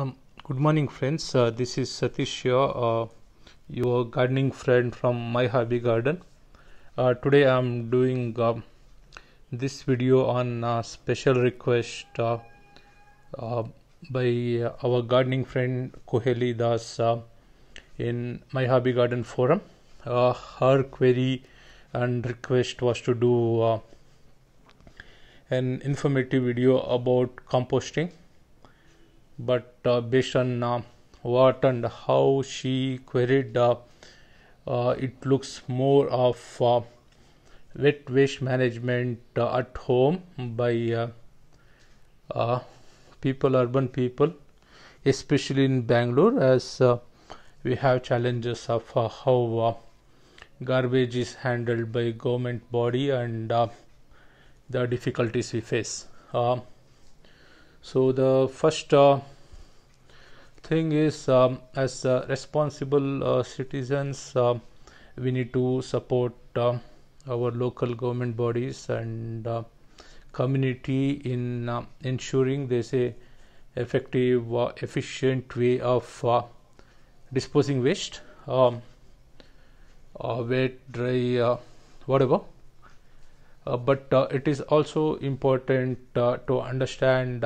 Um, good morning friends, uh, this is Satish here, uh, your gardening friend from My Hobby Garden. Uh, today I am doing um, this video on a special request uh, uh, by our gardening friend Koheli Das uh, in My Hobby Garden forum. her query and request was to do an informative video about composting but based on what and how she queried, uh, uh, it looks more of uh, wet waste management at home by people, urban people, especially in Bangalore, as uh, we have challenges of uh, how uh, garbage is handled by government body and the difficulties we face so the first uh, thing is um, as uh, responsible uh, citizens um, we need to support um, our local government bodies and uh, community in um, ensuring there's a effective uh, efficient way of uh, disposing waste um, wet dry whatever but it is also important to understand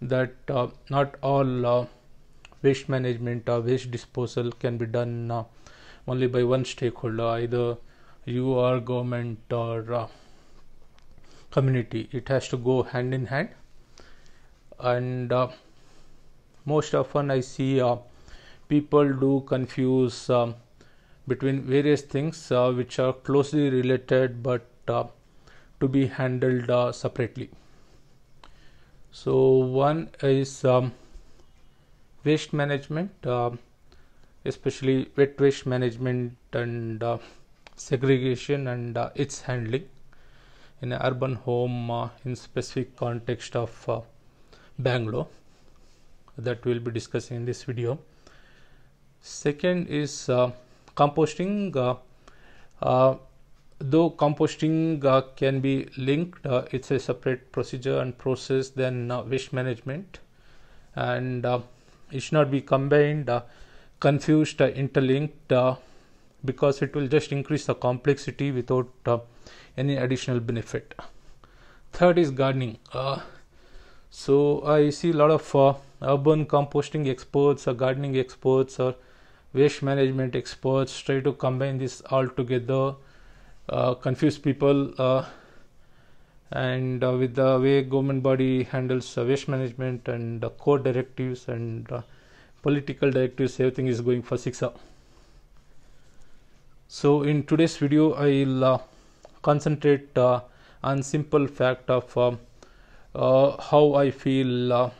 that uh, not all uh, waste management or waste disposal can be done uh, only by one stakeholder, either you or government or community. It has to go hand in hand, and most often I see people do confuse between various things uh, which are closely related but uh, to be handled uh, separately so one is um, waste management uh, especially wet waste management and uh, segregation and uh, its handling in an urban home uh, in specific context of uh, bangalore that we'll be discussing in this video second is uh, composting though composting uh, can be linked, uh, it's a separate procedure and process than uh, waste management, and uh, it should not be combined, uh, confused, uh, interlinked, because it will just increase the complexity without any additional benefit. Third is gardening. so I see a lot of urban composting experts, or gardening experts, or waste management experts try to combine this all together uh, confuse people uh, and uh, with the way government body handles uh, waste management and uh, core directives and uh, political directives everything is going for six up so in today's video i'll uh, concentrate on simple fact of um, how i feel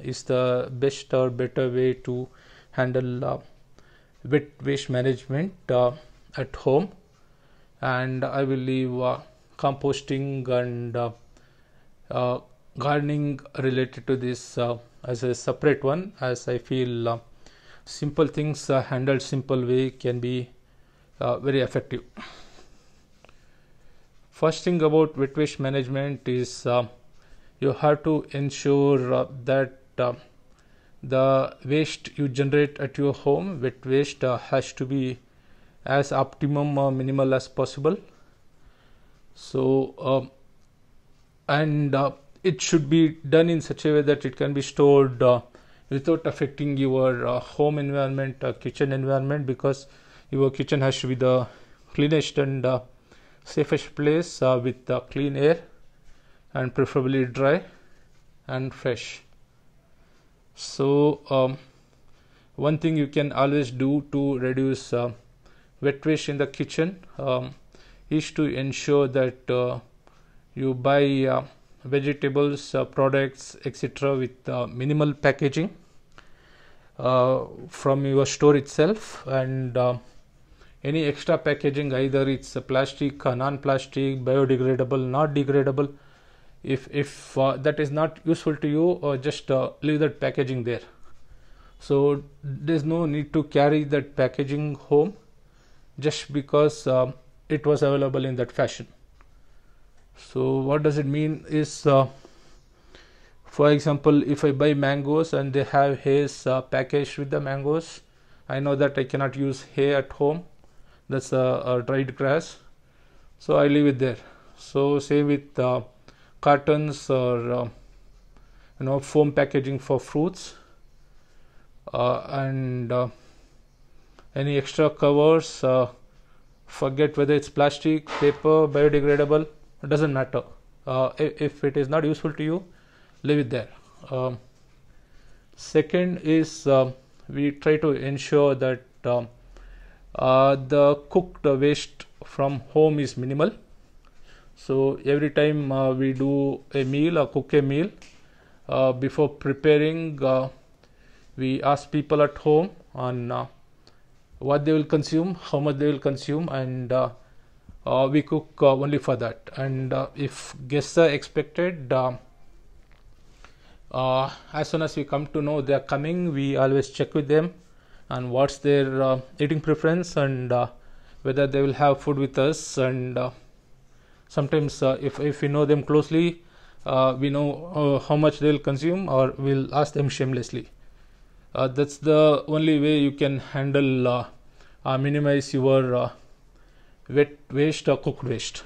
is the best or better way to handle wet waste management at home and I believe uh, composting and uh, uh, gardening related to this as a separate one as I feel simple things handled simple way can be very effective. First thing about wet waste management is you have to ensure that the waste you generate at your home, wet waste uh, has to be as optimum or minimal as possible so um, and uh, it should be done in such a way that it can be stored uh, without affecting your uh, home environment uh, kitchen environment because your kitchen has to be the cleanest and uh, safest place uh, with clean air and preferably dry and fresh so um, one thing you can always do to reduce waste in the kitchen um, is to ensure that uh, you buy uh, vegetables, uh, products, etc., with uh, minimal packaging uh, from your store itself, and uh, any extra packaging, either it's plastic, non-plastic, biodegradable, not degradable. If if that is not useful to you, just leave that packaging there. So there's no need to carry that packaging home just because um, it was available in that fashion so what does it mean is uh, for example if i buy mangoes and they have hay uh, packaged with the mangoes i know that i cannot use hay at home that's a, dried grass so i leave it there so same with uh, cartons or uh, you know foam packaging for fruits uh, and uh, any extra covers uh, forget whether it's plastic paper biodegradable it doesn't matter uh, if, if, it is not useful to you leave it there um, second is um, we try to ensure that um, uh, the cooked waste from home is minimal so every time uh, we do a meal or cook a meal uh, before preparing uh, we ask people at home on uh, what they will consume, how much they will consume, and uh, uh, we cook uh, only for that and uh, if guests are expected uh, uh, as soon as we come to know they are coming we always check with them and what's their eating preference and whether they will have food with us and sometimes if, if we know them closely we know how much they will consume or we'll ask them shamelessly that's the only way you can handle uh, minimize your uh, wet waste or cooked waste.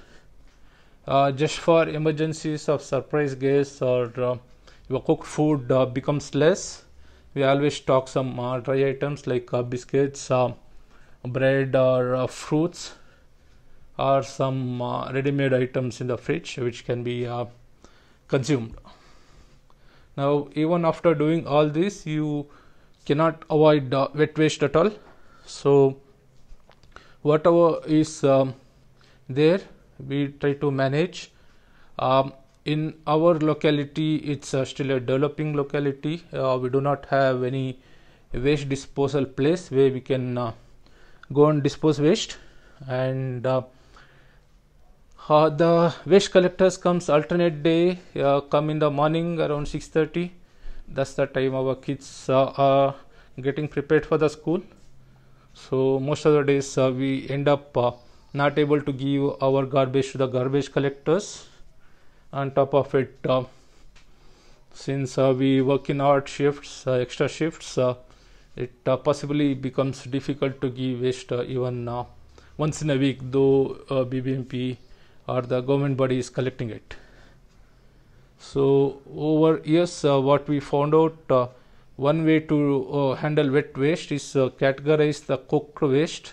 Uh, just for emergencies of surprise guests or your cooked food becomes less, we always stock some dry items like biscuits, bread or fruits or some uh, ready-made items in the fridge which can be uh, consumed. Now, even after doing all this, you cannot avoid uh, wet waste at all. So, whatever is um, there we try to manage um, in our locality it's uh, still a developing locality uh, we do not have any waste disposal place where we can uh, go and dispose waste and uh, the waste collectors comes alternate day uh, come in the morning around 6:30 that's the time our kids uh, are getting prepared for the school so most of the days uh, we end up uh, not able to give our garbage to the garbage collectors on top of it uh, since uh, we work in odd shifts uh, extra shifts uh, it possibly becomes difficult to give waste even once in a week though bbmp or the government body is collecting it so over years what we found out one way to uh, handle wet waste is uh, categorize the cooked waste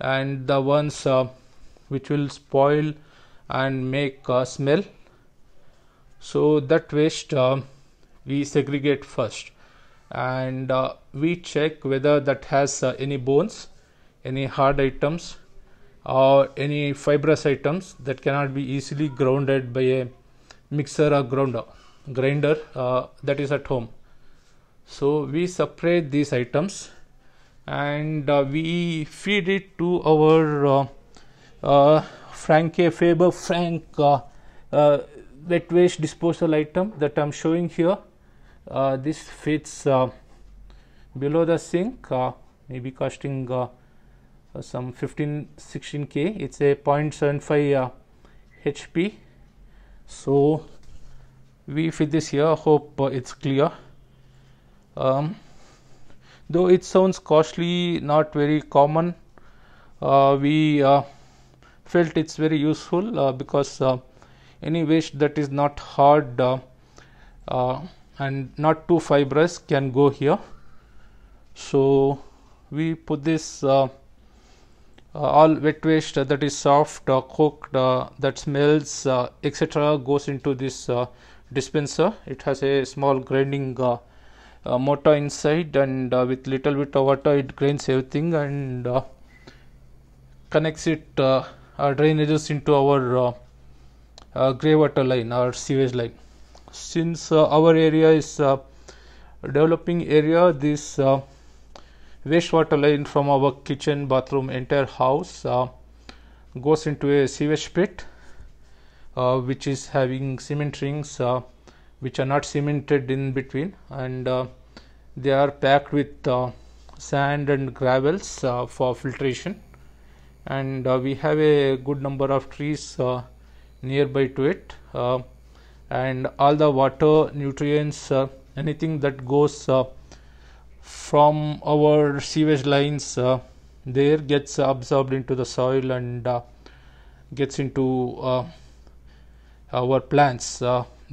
and the ones uh, which will spoil and make uh, smell so that waste uh, we segregate first and uh, we check whether that has any bones any hard items or any fibrous items that cannot be easily grounded by a mixer or grounder grinder that is at home so we separate these items and uh, we feed it to our uh, uh, Frank A. Faber Frank uh, uh, wet waste disposal item that I am showing here. Uh, this fits uh, below the sink, uh, maybe costing some 15 16 K. It is a 0.75 HP. So, we fit this here. Hope it is clear um, though it sounds costly not very common uh, we uh, felt it's very useful uh, because uh, any waste that is not hard uh, uh, and not too fibrous can go here so we put this all wet waste that is soft cooked that smells etc goes into this dispenser it has a small grinding uh, motor inside and uh, with little bit of water it drains everything and uh, connects it drainages into our uh, grey water line or sewage line since uh, our area is uh, developing area this uh, wastewater line from our kitchen bathroom entire house goes into a sewage pit which is having cement rings which are not cemented in between and uh, they are packed with uh, sand and gravels uh, for filtration and uh, we have a good number of trees uh, nearby to it uh, and all the water nutrients anything that goes from our sewage lines there gets absorbed into the soil and gets into our plants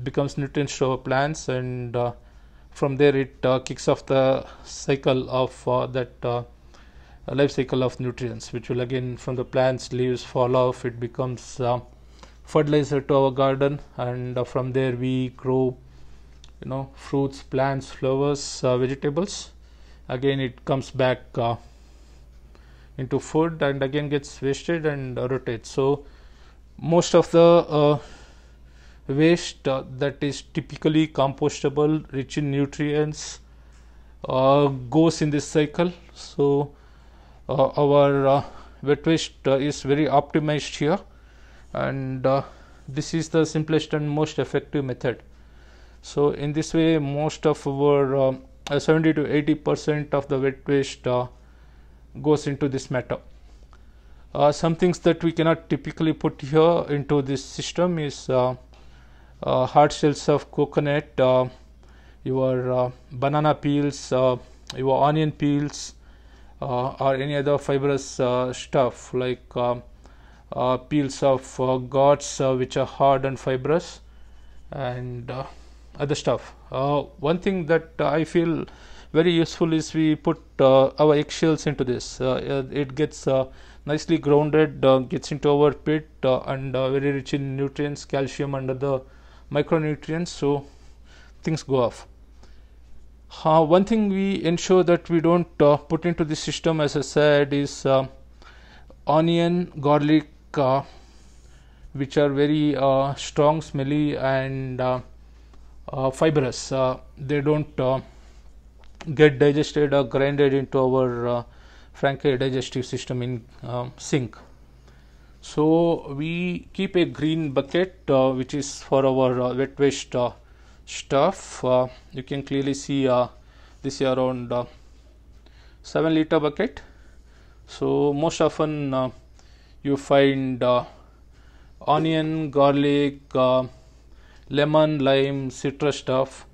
becomes nutrients to our plants and uh, from there it uh, kicks off the cycle of uh, that life cycle of nutrients which will again from the plants leaves fall off it becomes fertilizer to our garden and from there we grow you know fruits plants flowers uh, vegetables again it comes back uh, into food and again gets wasted and rotates so most of the uh, waste uh, that is typically compostable, rich in nutrients, uh, goes in this cycle. So, uh, our uh, wet waste uh, is very optimized here, and uh, this is the simplest and most effective method. So, in this way, most of our 70 to 80 percent of the wet waste goes into this matter. some things that we cannot typically put here into this system is uh, hard shells of coconut, uh, your uh, banana peels, your onion peels, or any other fibrous stuff like peels of gourds which are hard and fibrous, and other stuff. one thing that I feel very useful is we put uh, our eggshells into this. Uh, it gets uh, nicely grounded, gets into our pit, and very rich in nutrients, calcium, and other micronutrients so things go off uh, one thing we ensure that we don't uh, put into the system as i said is uh, onion garlic uh, which are very uh, strong smelly and uh, fibrous they don't get digested or grinded into our frankly digestive system in sync so we keep a green bucket uh, which is for our uh, wet waste uh, stuff uh, you can clearly see uh, this is around uh, 7 liter bucket so most often you find onion garlic lemon lime citrus stuff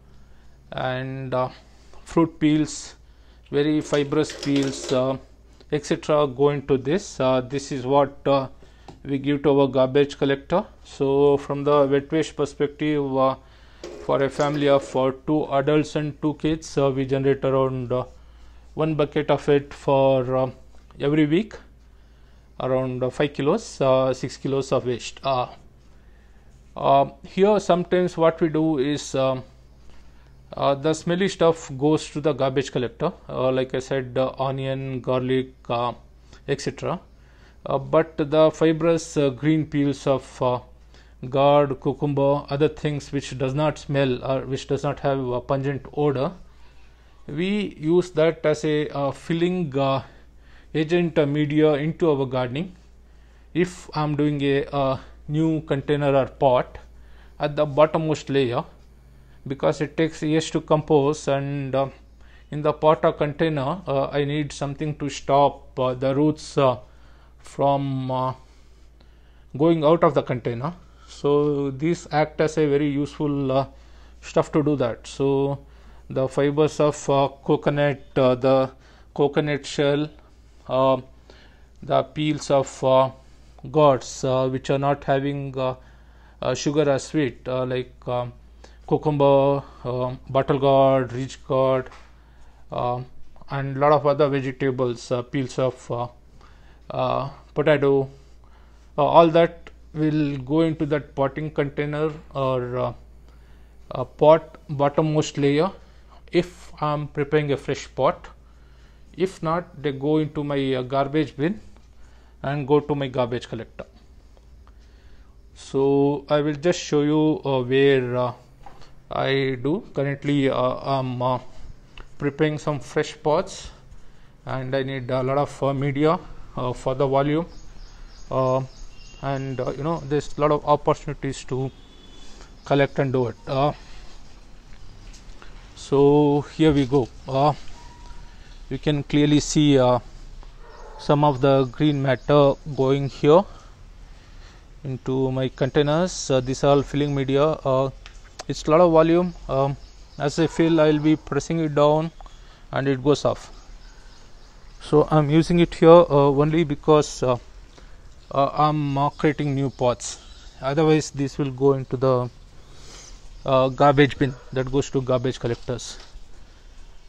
and fruit peels very fibrous peels etc go into this this is what we give to our garbage collector. So, from the wet waste perspective, uh, for a family of uh, two adults and two kids, uh, we generate around uh, one bucket of it for uh, every week, around uh, 5 kilos, 6 kilos of waste. here, sometimes what we do is the smelly stuff goes to the garbage collector, like I said, onion, garlic, etc uh, but the fibrous uh, green peels of uh, gourd, cucumber, other things which does not smell or which does not have a pungent odor, we use that as a filling agent media into our gardening. If I'm doing a, a new container or pot at the bottommost layer, because it takes years to compose and uh, in the pot or container uh, i need something to stop uh, the roots from uh, going out of the container so these act as a very useful uh, stuff to do that so the fibers of uh, coconut uh, the coconut shell uh, the peels of gourds which are not having sugar as sweet like um, cucumber um, bottle gourd rich gourd um, and lot of other vegetables peels of uh, potato uh, all that will go into that potting container or uh, pot bottommost layer if I'm preparing a fresh pot if not they go into my garbage bin and go to my garbage collector so I will just show you uh, where uh, I do currently uh, I'm preparing some fresh pots and I need a lot of media uh, for the volume uh, and uh, you know there's a lot of opportunities to collect and do it so here we go you can clearly see some of the green matter going here into my containers uh, these are all filling media uh, it's a lot of volume um, as I fill I will be pressing it down and it goes off so I'm using it here uh, only because uh, uh, I'm creating new pots otherwise this will go into the uh, garbage bin that goes to garbage collectors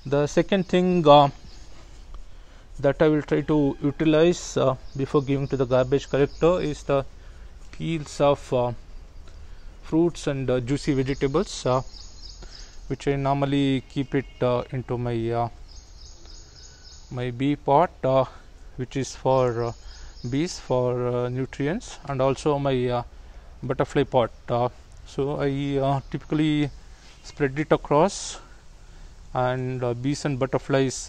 the second thing uh, that I will try to utilize uh, before giving to the garbage collector is the peels of fruits and juicy vegetables which I normally keep it into my my bee pot uh, which is for uh, bees for uh, nutrients and also my uh, butterfly pot uh. so I typically spread it across and bees and butterflies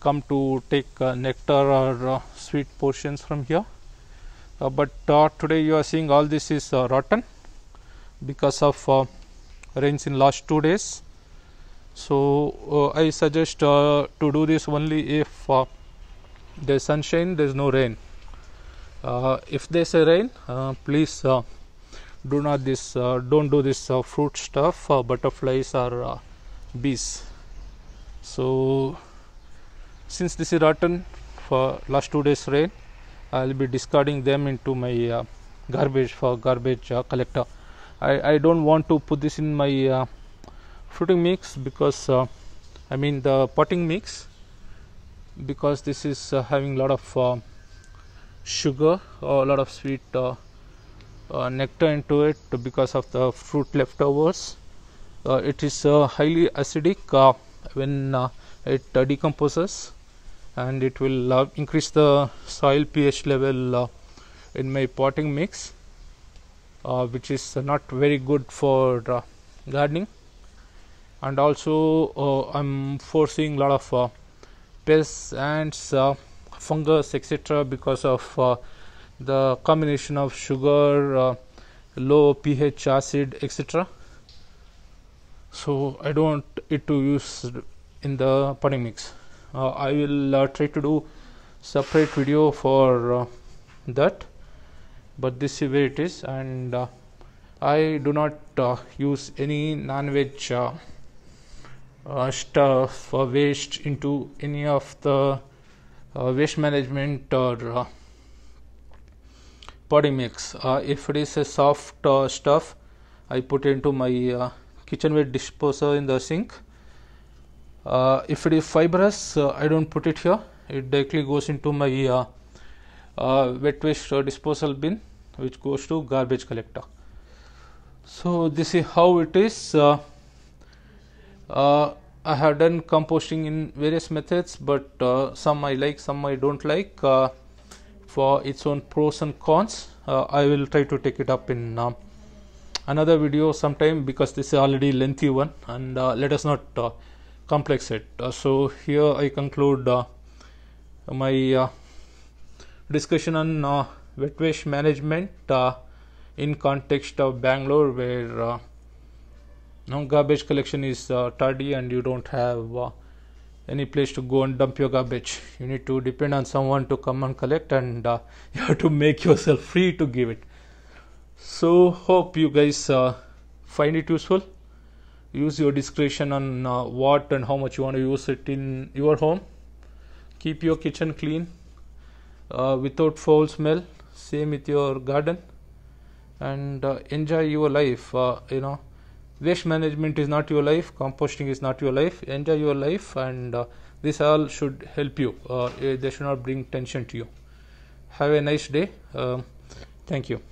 come to take nectar or sweet portions from here but today you are seeing all this is rotten because of rains in last two days so uh, I suggest uh, to do this only if uh, there's sunshine there's no rain if there's a rain please do not this don't do this fruit stuff butterflies or bees so since this is rotten for last two days rain i'll be discarding them into my uh, garbage for garbage uh, collector I, I don't want to put this in my uh, fruiting mix because uh, I mean the potting mix because this is uh, having a lot of uh, sugar or a lot of sweet uh, uh, nectar into it because of the fruit leftovers it is highly acidic when it decomposes and it will increase the soil pH level in my potting mix uh, which is uh, not very good for uh, gardening and also uh, I'm forcing a lot of uh, pests, ants, uh, fungus, etc. because of the combination of sugar, low pH acid, etc. So I don't want it to use in the potting mix. Uh, I will uh, try to do separate video for uh, that, but this is where it is, and I do not use any non-veg uh, stuff or waste into any of the uh, waste management or uh, body mix. Uh, if it is a soft uh, stuff, I put into my kitchenware disposer in the sink. if it is fibrous, I don't put it here. It directly goes into my wet waste disposal bin, which goes to garbage collector so this is how it is uh, uh, I have done composting in various methods but uh, some I like some I don't like uh, for its own pros and cons uh, I will try to take it up in um, another video sometime because this is already lengthy one and uh, let us not complex it so here I conclude my discussion on uh, wet waste management uh, in context of Bangalore where uh, now garbage collection is uh, tardy and you don't have uh, any place to go and dump your garbage you need to depend on someone to come and collect and uh, you have to make yourself free to give it so hope you guys uh, find it useful use your discretion on uh, what and how much you want to use it in your home keep your kitchen clean uh, without foul smell same with your garden and enjoy your life you know waste management is not your life composting is not your life enjoy your life and uh, this all should help you uh, they should not bring tension to you have a nice day uh, thank you